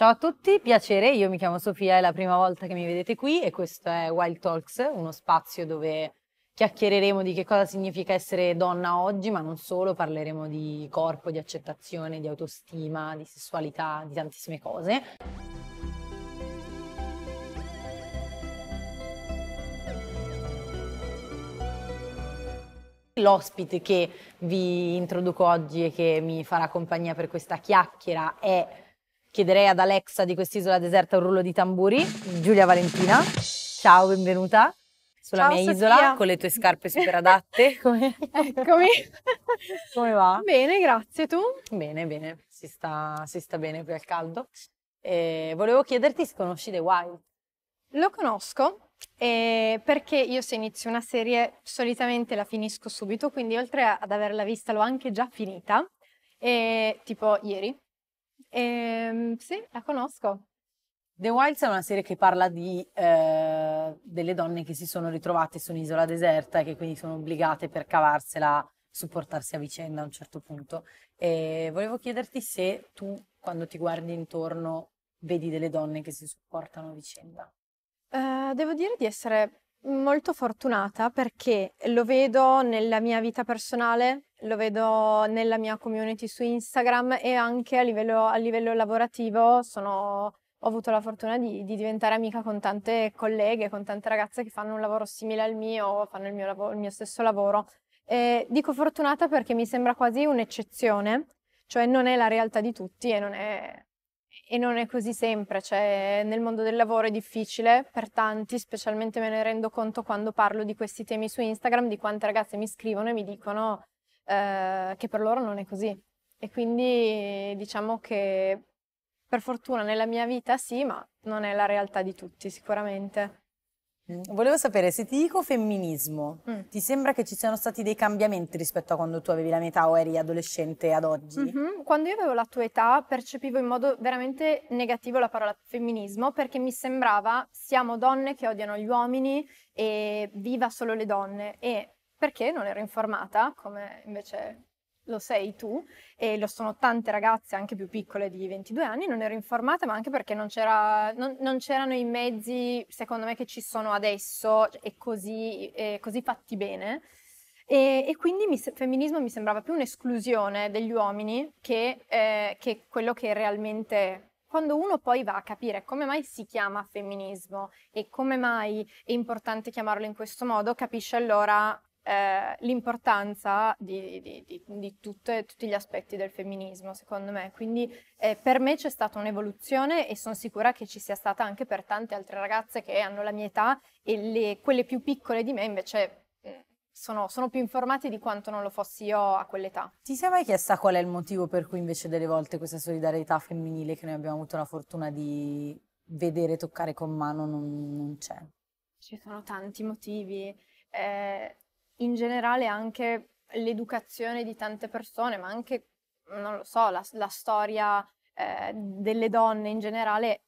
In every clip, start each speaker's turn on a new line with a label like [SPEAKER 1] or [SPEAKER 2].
[SPEAKER 1] Ciao a tutti, piacere, io mi chiamo Sofia, è la prima volta che mi vedete qui e questo è Wild Talks, uno spazio dove chiacchiereremo di che cosa significa essere donna oggi, ma non solo, parleremo di corpo, di accettazione, di autostima, di sessualità, di tantissime cose. L'ospite che vi introduco oggi e che mi farà compagnia per questa chiacchiera è Chiederei ad Alexa di quest'isola deserta un rullo di tamburi. Giulia Valentina, ciao, benvenuta sulla ciao, mia Sofia. isola con le tue scarpe super adatte. Come... Eccomi. Come va? Bene, grazie. Tu? Bene, bene. Si sta, si sta bene qui al caldo. E volevo chiederti se conosci The Wild.
[SPEAKER 2] Lo conosco eh, perché io se inizio una serie solitamente la finisco subito, quindi oltre ad averla vista l'ho anche già finita, eh, tipo ieri. Ehm, sì, la conosco.
[SPEAKER 1] The Wilds è una serie che parla di, eh, delle donne che si sono ritrovate su un'isola deserta e che quindi sono obbligate per cavarsela a supportarsi a vicenda a un certo punto. E volevo chiederti se tu, quando ti guardi intorno, vedi delle donne che si supportano a vicenda.
[SPEAKER 2] Eh, devo dire di essere molto fortunata perché lo vedo nella mia vita personale, lo vedo nella mia community su Instagram e anche a livello, a livello lavorativo sono, ho avuto la fortuna di, di, diventare amica con tante colleghe, con tante ragazze che fanno un lavoro simile al mio, fanno il mio, lav- il mio stesso lavoro. E dico fortunata perché mi sembra quasi un'eccezione, cioè non è la realtà di tutti e non è e non è così sempre, cioè nel mondo del lavoro è difficile per tanti, specialmente me ne rendo conto quando parlo di questi temi su Instagram, di quante ragazze mi scrivono e mi dicono eh, che per loro non è così. E quindi diciamo che per fortuna nella mia vita sì, ma non è la realtà di tutti sicuramente. Mm, volevo
[SPEAKER 1] sapere se ti dico femminismo, mm. ti sembra che ci siano stati dei cambiamenti rispetto a quando tu avevi la mia età o eri adolescente ad oggi?
[SPEAKER 2] Mm-hmm. Quando io avevo la tua età percepivo in modo veramente negativo la parola femminismo perché mi sembrava siamo donne che odiano gli uomini e viva solo le donne e perché non ero informata, come invece lo sei tu e lo sono tante ragazze anche più piccole di 22 anni, non ero informata ma anche perché non, c'era, non, non c'erano i mezzi secondo me che ci sono adesso cioè, e così, e così fatti bene e, e quindi il femminismo mi sembrava più un'esclusione degli uomini che, eh, che quello che realmente quando uno poi va a capire come mai si chiama femminismo e come mai è importante chiamarlo in questo modo, capisce allora eh, l'importanza di, di, di, di tutte, tutti gli aspetti del femminismo, secondo me. Quindi eh, per me c'è stata un'evoluzione e sono sicura che ci sia stata anche per tante altre ragazze che hanno la mia età e le, quelle più piccole di me invece mm, sono, sono, più informate di quanto non lo fossi io a quell'età.
[SPEAKER 1] Ti sei mai chiesta qual è il motivo per cui invece delle volte questa solidarietà femminile che noi abbiamo avuto la fortuna di vedere toccare con mano non, non c'è?
[SPEAKER 2] Ci sono tanti motivi. Eh, in generale anche l'educazione di tante persone, ma anche, non lo so, la, la storia eh, delle donne in generale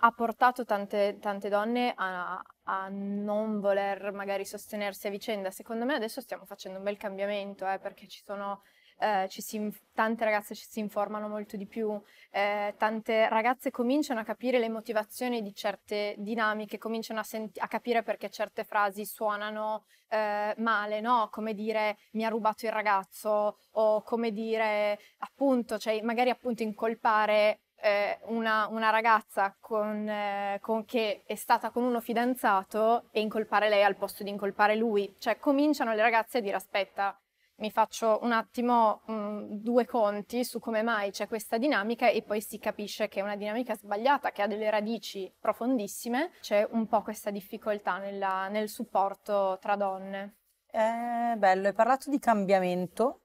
[SPEAKER 2] ha portato tante, tante donne a, a, non voler magari sostenersi a vicenda. Secondo me adesso stiamo facendo un bel cambiamento, eh, perché ci sono eh, si, tante ragazze ci si informano molto di più, eh, tante ragazze cominciano a capire le motivazioni di certe dinamiche, cominciano a, senti- a capire perché certe frasi suonano eh, male, no? Come dire mi ha rubato il ragazzo o come dire appunto, cioè magari appunto incolpare eh, una, una, ragazza con, eh, con, che è stata con uno fidanzato e incolpare lei al posto di incolpare lui. Cioè cominciano le ragazze a dire aspetta, mi faccio un attimo mh, mm, due conti su come mai c'è questa dinamica e poi si capisce che è una dinamica sbagliata, che ha delle radici profondissime, c'è un po' questa difficoltà nella, nel supporto tra donne.
[SPEAKER 1] Eh, bello, hai parlato di cambiamento.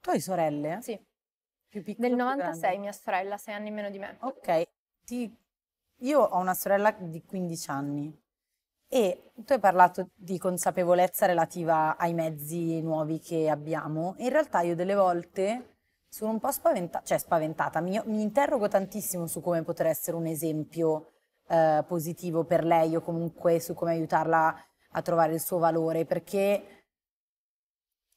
[SPEAKER 1] Tu hai sorelle? Eh? Sì. Più piccole? Del 96
[SPEAKER 2] mia sorella, sei anni meno di me. Ok,
[SPEAKER 1] Ti... io ho una sorella di 15 anni e tu hai parlato di consapevolezza relativa ai mezzi nuovi che abbiamo. In realtà io delle volte sono un po' spaventata, cioè spaventata, mi, mi interrogo tantissimo su come poter essere un esempio eh, positivo per lei o comunque su come aiutarla a trovare il suo valore, perché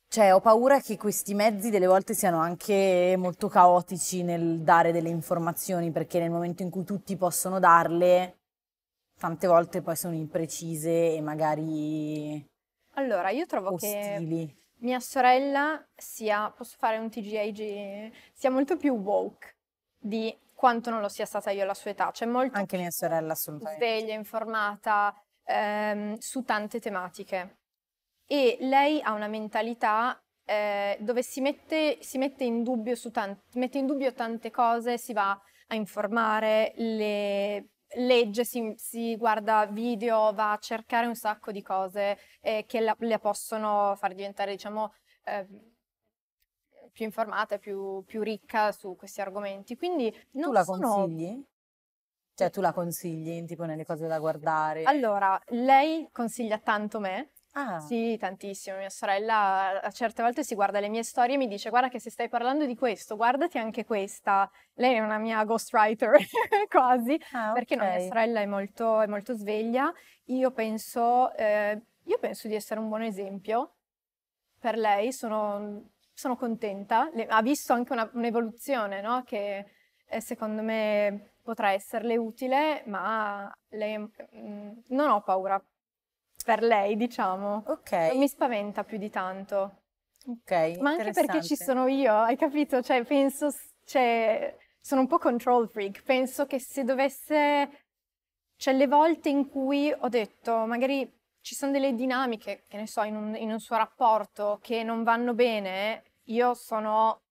[SPEAKER 1] cioè, ho paura che questi mezzi delle volte siano anche molto caotici nel dare delle informazioni, perché nel momento in cui tutti possono darle, tante volte poi sono imprecise e magari
[SPEAKER 2] Allora, io trovo ostili. che mia sorella sia, posso fare un TGIG, sia molto più woke di quanto non lo sia stata io alla sua età. Cioè molto Anche mia sorella assolutamente. sveglia, informata ehm, su tante tematiche. E lei ha una mentalità eh, dove si, mette, si mette, in dubbio su tan- mette in dubbio tante cose, si va a informare, le legge, si, si, guarda video, va a cercare un sacco di cose eh, che la, le possono far diventare, diciamo, eh, più informata, più, più, ricca su questi argomenti. Quindi non
[SPEAKER 1] tu la sono... consigli? Cioè, tu la consigli tipo nelle cose da guardare?
[SPEAKER 2] Allora, lei consiglia tanto me Ah. Sì, tantissimo. Mia sorella a certe volte si guarda le mie storie e mi dice guarda che se stai parlando di questo, guardati anche questa. Lei è una mia ghostwriter quasi, ah, perché no, mia sorella è molto, è molto sveglia. Io penso, eh, io penso, di essere un buon esempio per lei, sono, sono contenta. Le, ha visto anche una, un'evoluzione no? che eh, secondo me potrà esserle utile, ma lei, mh, mm, non ho paura per lei, diciamo. Ok. Non mi spaventa più di tanto. Ok. Ma anche perché ci sono io, hai capito? Cioè, penso, cioè, sono un po' control freak. Penso che se dovesse. Cioè, le volte in cui ho detto, magari ci sono delle dinamiche, che ne so, in un, in un suo rapporto che non vanno bene, io sono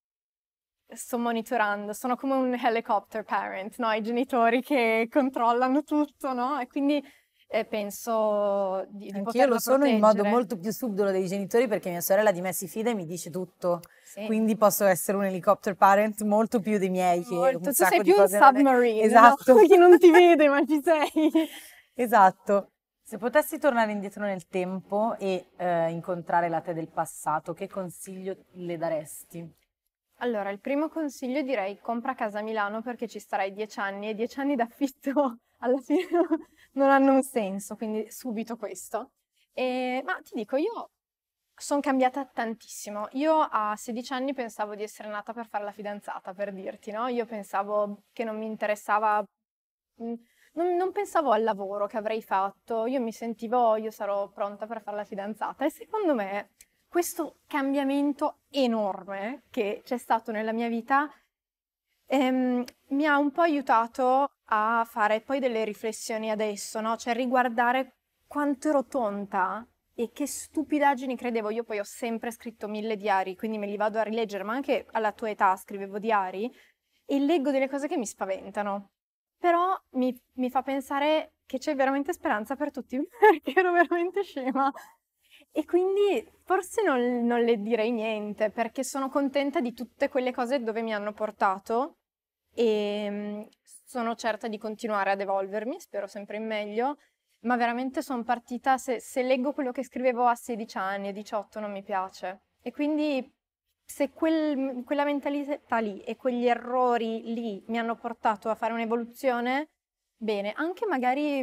[SPEAKER 2] sto monitorando, sono come un helicopter parent, no? I genitori che controllano tutto, no? E quindi eh, penso di, di Anch'io lo sono proteggere. in modo molto
[SPEAKER 1] più subdolo dei genitori perché mia sorella di me si fida e mi dice tutto. Sì. Quindi posso essere un helicopter parent molto più dei miei. Che molto. Tu sei più un submarine. Esatto. No? Chi non ti vede ma ci sei. esatto. Se potessi tornare indietro nel tempo e eh, incontrare la te del passato, che consiglio le daresti?
[SPEAKER 2] Allora, il primo consiglio direi compra casa a Milano perché ci starai dieci anni e dieci anni d'affitto alla fine non hanno un senso, quindi subito questo. E, ma ti dico, io sono cambiata tantissimo. Io a 16 anni pensavo di essere nata per fare la fidanzata, per dirti, no? Io pensavo che non mi interessava, mm, non, non, pensavo al lavoro che avrei fatto, io mi sentivo, io sarò pronta per fare la fidanzata e secondo me questo cambiamento enorme che c'è stato nella mia vita ehm, mi ha un po' aiutato a fare poi delle riflessioni adesso, no? Cioè riguardare quanto ero tonta e che stupidaggini credevo. Io poi ho sempre scritto mille diari, quindi me li vado a rileggere, ma anche alla tua età scrivevo diari e leggo delle cose che mi spaventano. Però mi, mi fa pensare che c'è veramente speranza per tutti, perché ero veramente scema. E quindi forse non, non le direi niente, perché sono contenta di tutte quelle cose dove mi hanno portato e ehm, sono certa di continuare ad evolvermi, spero sempre in meglio, ma veramente sono partita, se, se leggo quello che scrivevo a 16 anni, 18 non mi piace. E quindi se quel, quella mentalità lì e quegli errori lì mi hanno portato a fare un'evoluzione, bene, anche magari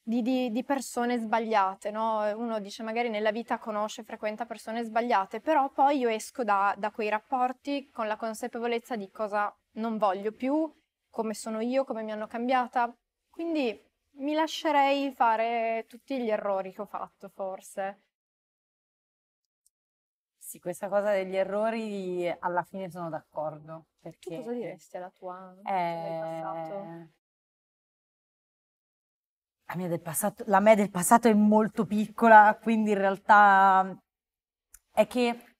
[SPEAKER 2] di, di, di persone sbagliate, no? uno dice magari nella vita conosce, frequenta persone sbagliate, però poi io esco da, da quei rapporti con la consapevolezza di cosa non voglio più come sono io, come mi hanno cambiata. Quindi mi lascerei fare tutti gli errori che ho fatto, forse.
[SPEAKER 1] Sì, questa cosa degli errori alla fine sono d'accordo. Perché... Tu cosa diresti
[SPEAKER 2] alla tua eh... Cioè,
[SPEAKER 1] la mia, del passato, la mia del passato è molto piccola, quindi in realtà è che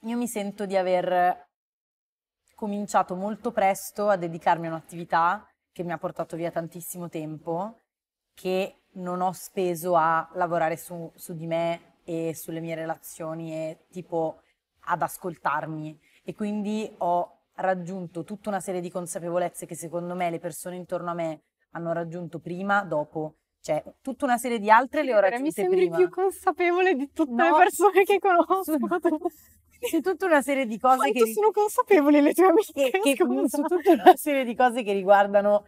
[SPEAKER 1] io mi sento di aver cominciato molto presto a dedicarmi a un'attività che mi ha portato via tantissimo tempo, che non ho speso a lavorare su, su di me e sulle mie relazioni e tipo ad ascoltarmi. E quindi ho raggiunto tutta una serie di consapevolezze che secondo me le persone intorno a me hanno raggiunto prima, dopo. Cioè, tutta una serie di altre le ho raggiunte prima. Mi sembri prima. più consapevole di tutte no, le persone che conosco. c'è tutta una serie di cose che... sono consapevoli le tue amiche. Che, che su tutta una serie di cose che riguardano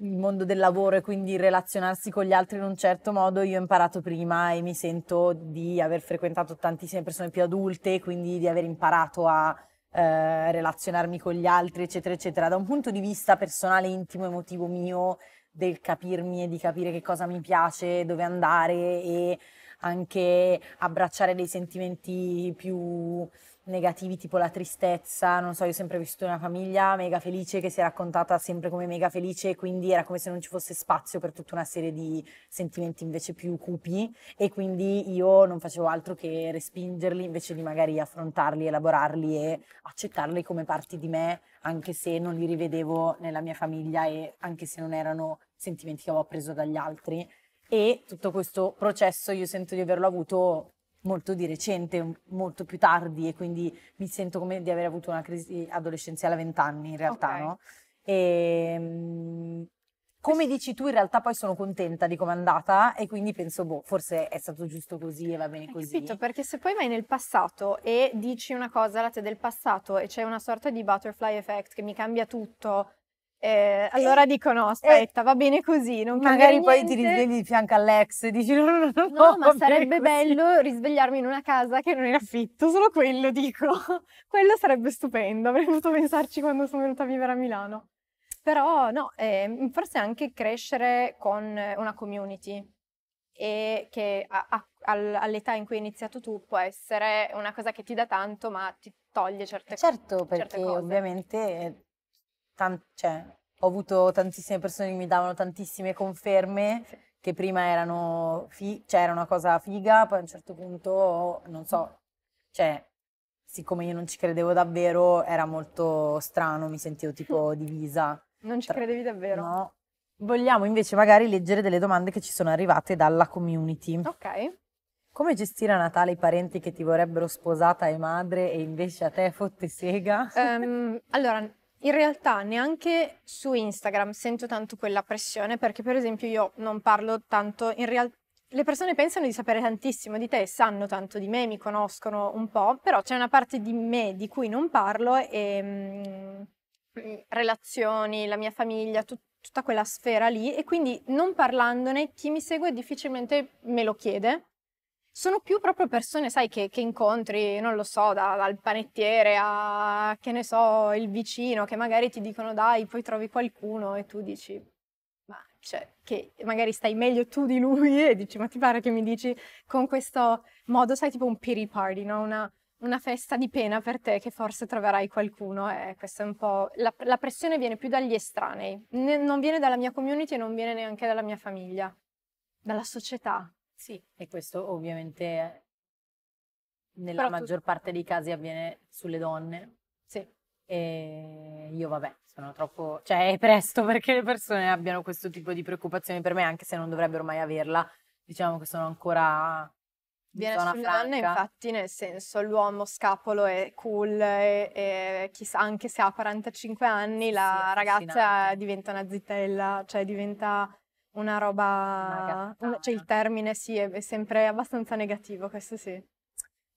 [SPEAKER 1] il mondo del lavoro e quindi relazionarsi con gli altri in un certo modo, io ho imparato prima e mi sento di aver frequentato tantissime persone più adulte, quindi di aver imparato a eh, relazionarmi con gli altri, eccetera, eccetera. Da un punto di vista personale, intimo, emotivo mio, del capirmi e di capire che cosa mi piace, dove andare e anche abbracciare dei sentimenti più negativi tipo la tristezza, non so, io ho sempre vissuto in una famiglia mega felice che si è raccontata sempre come mega felice, quindi era come se non ci fosse spazio per tutta una serie di sentimenti invece più cupi e quindi io non facevo altro che respingerli invece di magari affrontarli, elaborarli e accettarli come parti di me, anche se non li rivedevo nella mia famiglia e anche se non erano sentimenti che avevo appreso dagli altri e tutto questo processo io sento di averlo avuto molto di recente, molto più tardi e quindi mi sento come di aver avuto una crisi adolescenziale a vent'anni in realtà, okay. no? E, ehm, come dici tu, in realtà poi sono contenta di come è andata e quindi penso, boh, forse è stato giusto così e va bene Hai così. Capito,
[SPEAKER 2] perché se poi vai nel passato e dici una cosa la te del passato e c'è una sorta di butterfly effect che mi cambia tutto, eh, allora dico no, eh, aspetta, eh, va bene così, non Magari poi ti risvegli di fianco all'ex e dici no, no, no, no ma sarebbe così. bello risvegliarmi in una casa che non è in affitto, solo quello dico. quello sarebbe stupendo, avrei potuto pensarci quando sono venuta a vivere a Milano. Però no, eh, forse anche crescere con una community e che a, a, all'età in cui hai iniziato tu può essere una cosa che ti dà tanto ma ti toglie certe,
[SPEAKER 1] certo, certe cose. Certo, perché ovviamente tan- cioè, ho avuto tantissime persone che mi davano tantissime conferme. Sì. Che prima erano fi- cioè era una cosa figa, poi a un certo punto, non so, cioè, siccome io non ci credevo davvero, era molto strano, mi sentivo tipo divisa.
[SPEAKER 2] Non ci credevi davvero? No.
[SPEAKER 1] Vogliamo invece magari leggere delle domande che ci sono arrivate dalla community. Ok. Come gestire a Natale i parenti che ti vorrebbero sposata e madre e invece a te fotte sega?
[SPEAKER 2] Um, allora, in realtà neanche su Instagram sento tanto quella pressione perché per esempio io non parlo tanto, in realtà le persone pensano di sapere tantissimo di te, sanno tanto di me, mi conoscono un po', però c'è una parte di me di cui non parlo e mh, mm, mm, relazioni, la mia famiglia, tut- tutta quella sfera lì e quindi non parlandone chi mi segue difficilmente me lo chiede sono più proprio persone, sai, che, che incontri, non lo so, da, dal panettiere a, che ne so, il vicino, che magari ti dicono dai, poi trovi qualcuno e tu dici, ma cioè, che magari stai meglio tu di lui e dici, ma ti pare che mi dici con questo modo, sai, tipo un pity party, no? Una, una festa di pena per te che forse troverai qualcuno e eh, questa è un po'... La, la, pressione viene più dagli estranei, ne, non viene dalla mia community e non viene neanche dalla mia famiglia, dalla società
[SPEAKER 1] sì, e questo ovviamente nella Però maggior tu... parte dei casi avviene sulle donne. Sì. E io vabbè, sono troppo... cioè è presto perché le persone abbiano questo tipo di preoccupazione per me, anche se non dovrebbero mai averla. Diciamo che sono ancora Viene sulle
[SPEAKER 2] donne, infatti, nel senso, l'uomo scapolo è cool e, e chissà, anche se ha 45 anni, la sì, ragazza diventa una zittella, cioè diventa una roba... Una cioè il termine sì, è, è sempre abbastanza negativo, questo sì.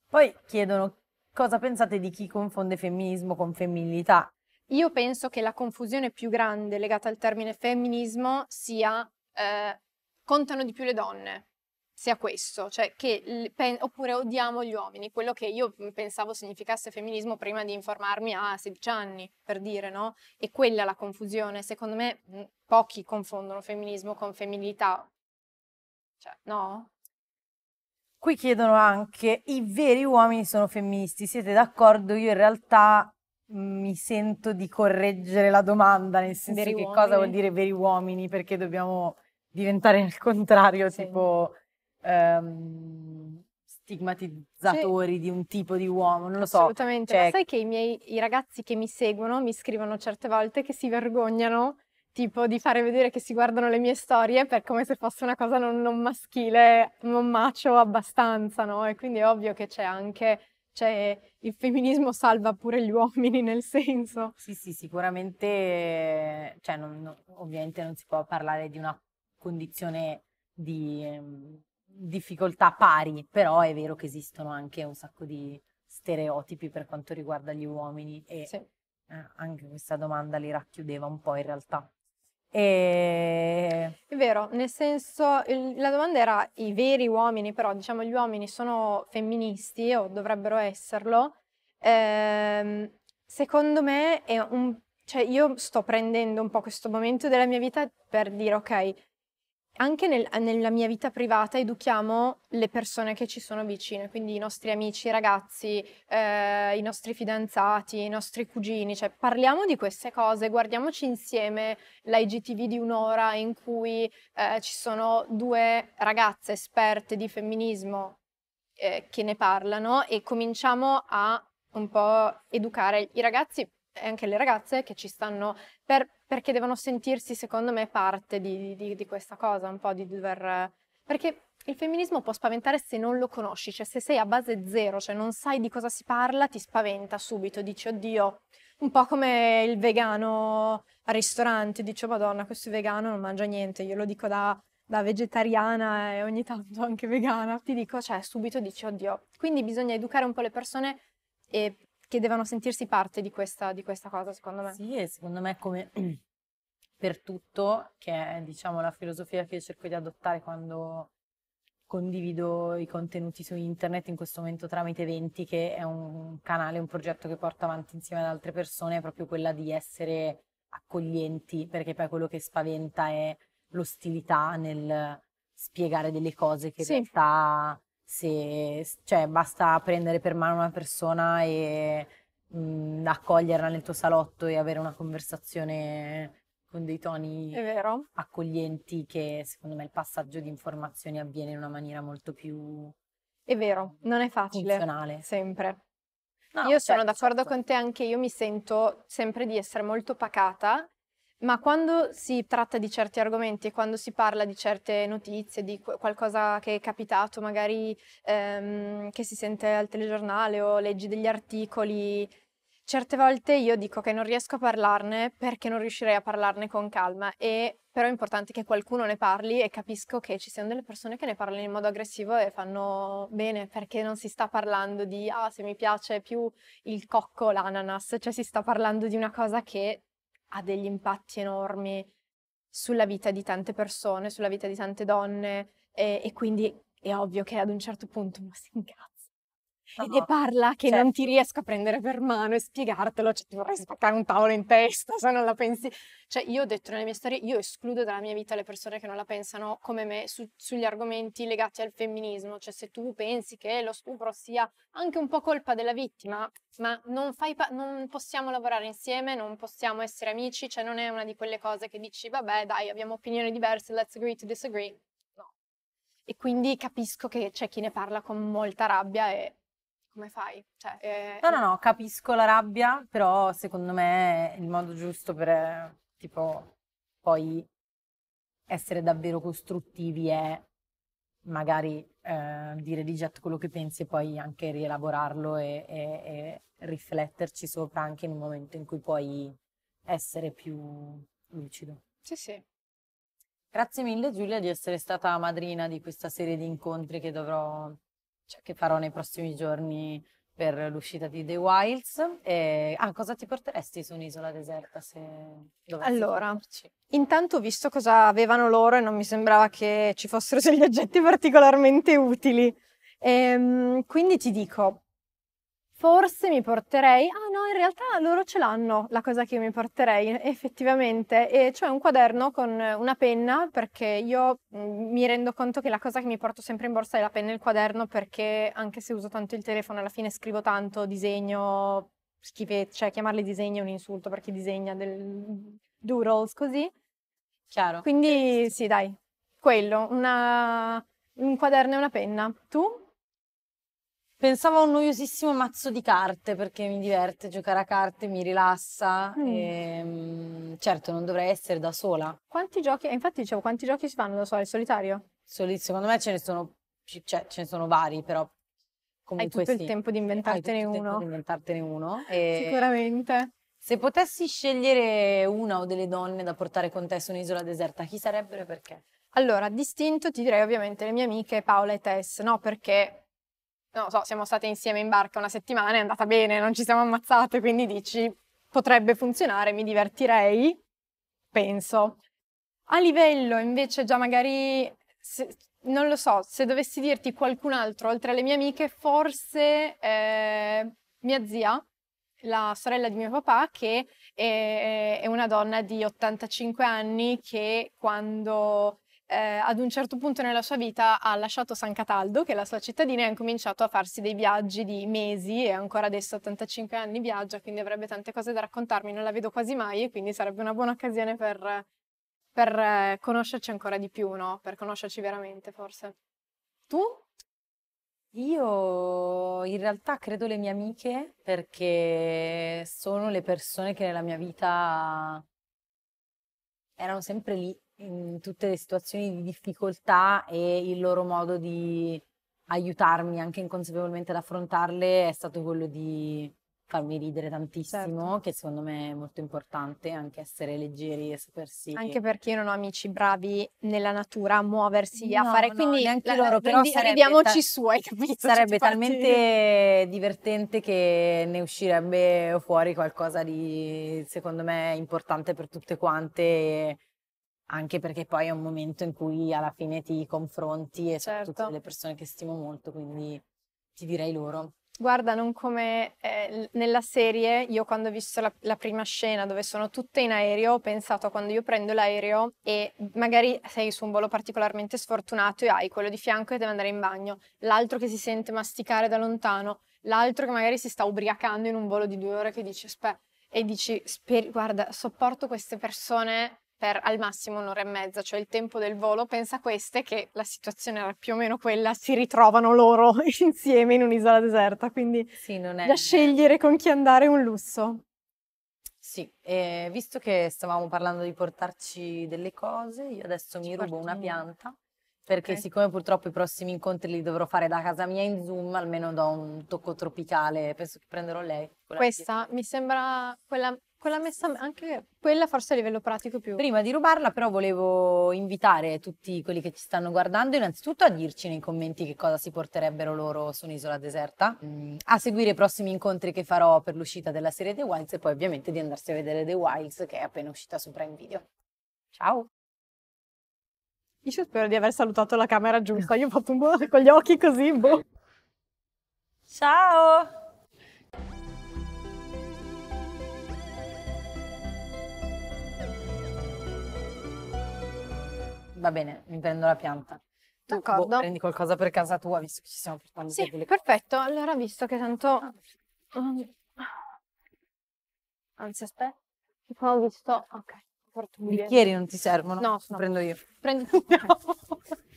[SPEAKER 1] Poi chiedono cosa pensate di chi confonde femminismo con femminilità.
[SPEAKER 2] Io penso che la confusione più grande legata al termine femminismo sia eh, contano di più le donne sia questo, cioè che, oppure odiamo gli uomini, quello che io pensavo significasse femminismo prima di informarmi a 16 anni, per dire, no? E quella la confusione, secondo me pochi confondono femminismo con femminilità, cioè, no?
[SPEAKER 1] Qui chiedono anche, i veri uomini sono femministi, siete d'accordo? Io in realtà mi sento di correggere la domanda, nel senso veri che uomini. cosa vuol dire veri uomini, perché dobbiamo diventare il contrario, sì. tipo ehm, stigmatizzatori sì. di un tipo di uomo, non lo so. Assolutamente, cioè... sai
[SPEAKER 2] che i miei i ragazzi che mi seguono mi scrivono certe volte che si vergognano tipo di fare vedere che si guardano le mie storie per come se fosse una cosa non, non maschile, non macio abbastanza, no? E quindi è ovvio che c'è anche cioè il femminismo salva pure gli uomini nel senso. Sì,
[SPEAKER 1] sì, sicuramente, cioè non, non, ovviamente non si può parlare di una condizione di, difficoltà pari, però è vero che esistono anche un sacco di stereotipi per quanto riguarda gli uomini e sì. Eh, anche questa domanda li racchiudeva un po' in realtà. E...
[SPEAKER 2] È vero, nel senso, il, la domanda era i veri uomini, però diciamo gli uomini sono femministi o dovrebbero esserlo. Ehm, secondo me è un... cioè io sto prendendo un po' questo momento della mia vita per dire ok, anche nel, nella mia vita privata educhiamo le persone che ci sono vicine, quindi i nostri amici, i ragazzi, eh, i nostri fidanzati, i nostri cugini, cioè parliamo di queste cose, guardiamoci insieme l'IGTV di un'ora in cui eh, ci sono due ragazze esperte di femminismo eh, che ne parlano e cominciamo a un po' educare i ragazzi e anche le ragazze che ci stanno per, perché devono sentirsi, secondo me, parte di, di, di questa cosa, un po' di dover... Perché il femminismo può spaventare se non lo conosci, cioè se sei a base zero, cioè non sai di cosa si parla, ti spaventa subito, dici oddio, un po' come il vegano al ristorante, dici oh, madonna, questo vegano non mangia niente, io lo dico da, da, vegetariana e ogni tanto anche vegana, ti dico, cioè subito dici oddio. Quindi bisogna educare un po' le persone e che devono sentirsi parte di questa, di questa cosa, secondo me. Sì, e secondo me come
[SPEAKER 1] per
[SPEAKER 2] tutto,
[SPEAKER 1] che è diciamo, la filosofia che io cerco di adottare quando condivido i contenuti su internet in questo momento tramite Eventi, che è un canale, un progetto che porto avanti insieme ad altre persone, è proprio quella di essere accoglienti, perché poi quello che spaventa è l'ostilità nel spiegare delle cose che in sì. realtà se, cioè, basta prendere per mano una persona e mh, mhmm, accoglierla nel tuo salotto e avere una conversazione con dei toni accoglienti che secondo me il passaggio di informazioni avviene in una maniera molto più...
[SPEAKER 2] È vero, non è facile.
[SPEAKER 1] Funzionale. Sempre.
[SPEAKER 2] No, io certo, sono d'accordo certo. con te, anche io mi sento sempre di essere molto pacata ma quando si tratta di certi argomenti e quando si parla di certe notizie, di qualcosa che è capitato, magari ehm, che si sente al telegiornale o leggi degli articoli, certe volte io dico che non riesco a parlarne perché non riuscirei a parlarne con calma e però è importante che qualcuno ne parli e capisco che ci siano delle persone che ne parlano in modo aggressivo e fanno bene perché non si sta parlando di ah se mi piace più il cocco o l'ananas, cioè si sta parlando di una cosa che ha degli impatti enormi sulla vita di tante persone, sulla vita di tante donne e, e quindi è ovvio che ad un certo punto uno si incazza e ne parla che certo. non ti certo. riesco a prendere per mano e spiegartelo, cioè ti vorrei spaccare un tavolo in testa se non la pensi. Cioè io ho detto nelle mie storie, io escludo dalla mia vita le persone che non la pensano come me su, sugli argomenti legati al femminismo, cioè se tu pensi che lo stupro sia anche un po' colpa della vittima, ma non, pa- non possiamo lavorare insieme, non possiamo essere amici, cioè non è una di quelle cose che dici vabbè dai abbiamo opinioni diverse, let's agree to disagree. No. E quindi capisco che c'è cioè, chi ne parla con molta rabbia e come fai? Cioè, è... Eh, eh, no, no,
[SPEAKER 1] no, capisco la rabbia, però secondo me è il modo giusto per, tipo, poi essere davvero costruttivi è magari eh, dire di getto quello che pensi e poi anche rielaborarlo e, e, e rifletterci sopra anche in un momento in cui puoi essere più
[SPEAKER 2] lucido. Sì, sì.
[SPEAKER 1] Grazie mille Giulia di essere stata madrina di questa serie di incontri che dovrò cioè, che farò nei prossimi giorni per l'uscita di The Wilds. E, ah, cosa ti porteresti su un'isola deserta se dovessi Allora,
[SPEAKER 2] portarci? intanto ho visto cosa avevano loro e non mi sembrava che ci fossero degli oggetti particolarmente utili. Ehm, quindi ti dico, forse mi porterei, ah no, in realtà loro ce l'hanno la cosa che io mi porterei effettivamente, e cioè un quaderno con una penna, perché io mm, mi rendo conto che la cosa che mi porto sempre in borsa è la penna e il quaderno, perché anche se uso tanto il telefono, alla fine scrivo tanto, disegno, schifezze, cioè chiamarli disegni è un insulto per chi disegna del doodles così. Chiaro. Quindi sì, dai, quello, una... un quaderno e una penna. Tu? Pensavo a un noiosissimo mazzo di carte
[SPEAKER 1] perché mi diverte giocare a carte, mi rilassa. Mm. E, ehm, certo, non dovrei essere da sola.
[SPEAKER 2] Quanti giochi, eh, infatti dicevo, quanti giochi si fanno da sola? soli? Solitario?
[SPEAKER 1] Soli, secondo me ce ne sono, cioè, ce ne sono vari, però
[SPEAKER 2] comunque Hai tutto sì. il tempo di inventartene uno. Di
[SPEAKER 1] inventartene uno e...
[SPEAKER 2] Sicuramente.
[SPEAKER 1] Se potessi scegliere una o delle donne da portare con te su un'isola deserta, chi sarebbero e perché?
[SPEAKER 2] Allora, distinto ti direi ovviamente le mie amiche Paola e Tess, no perché non so, siamo state insieme in barca una settimana, è andata bene, non ci siamo ammazzate, quindi dici potrebbe funzionare, mi divertirei, penso. A livello invece già magari, se, non lo so, se dovessi dirti qualcun altro oltre alle mie amiche, forse eh, mia zia, la sorella di mio papà, che è, è una donna di 85 anni che quando eh, ad un certo punto nella sua vita ha lasciato San Cataldo, che è la sua cittadina, e ha cominciato a farsi dei viaggi di mesi e ancora adesso 85 anni viaggia, quindi avrebbe tante cose da raccontarmi, non la vedo quasi mai e quindi sarebbe una buona occasione per, per eh, conoscerci ancora di più, no? Per conoscerci veramente, forse.
[SPEAKER 1] Tu? Io in realtà credo le mie amiche perché sono le persone che nella mia vita erano sempre lì mh, tutte le situazioni di difficoltà e il loro modo di aiutarmi anche inconsapevolmente ad affrontarle è stato quello di farmi ridere tantissimo, certo. che secondo me è molto importante, anche essere leggeri e sapersi. Anche
[SPEAKER 2] perché io non ho amici bravi nella natura a muoversi, no, a fare no, quindi neanche loro, però prendi, sarebbe, su, hai capito? Cioè, sarebbe talmente
[SPEAKER 1] divertente che ne uscirebbe fuori qualcosa di secondo me importante per tutte quante anche perché poi è un momento in cui alla fine ti confronti e certo. tutte le persone che stimo molto, quindi ti direi loro.
[SPEAKER 2] Guarda, non come eh, nella serie, io quando ho visto la, la, prima scena dove sono tutte in aereo, ho pensato a quando io prendo l'aereo e magari sei su un volo particolarmente sfortunato e hai quello di fianco e deve andare in bagno, l'altro che si sente masticare da lontano, l'altro che magari si sta ubriacando in un volo di due ore che dice, e dici, guarda, sopporto queste persone per al massimo un'ora e mezza, cioè il tempo del volo, pensa queste che la situazione era più o meno quella, si ritrovano loro insieme in un'isola deserta, quindi sì, è... da scegliere con chi andare è un lusso.
[SPEAKER 1] Sì, e visto che stavamo parlando di portarci delle cose, io adesso mi rubo una pianta perché okay. siccome purtroppo i prossimi incontri li dovrò fare da casa mia in Zoom, almeno do un tocco tropicale, penso che prenderò lei. Questa
[SPEAKER 2] mi sembra quella quella messa anche quella forse a livello pratico più. Prima
[SPEAKER 1] di rubarla però volevo invitare tutti quelli che ci stanno guardando innanzitutto a dirci nei commenti che cosa si porterebbero loro su un'isola deserta, mm, a seguire i prossimi incontri che farò per l'uscita della serie The Wilds e poi ovviamente di andarsi a vedere The Wilds che è appena uscita su Prime Video. Ciao!
[SPEAKER 2] Io spero di aver salutato la camera giusta, io ho fatto un buon con gli occhi così, boh.
[SPEAKER 1] Ciao! va bene, mi prendo la pianta. Boh, D'accordo. Boh, prendi qualcosa per casa tua, visto che ci siamo portando
[SPEAKER 2] sì, delle perfetto. Allora, visto che tanto... Ah. Mm. Anzi, aspetta. Qua ho visto... Ok. I bicchieri non ti servono. No, sono... prendo io. Prendi... no.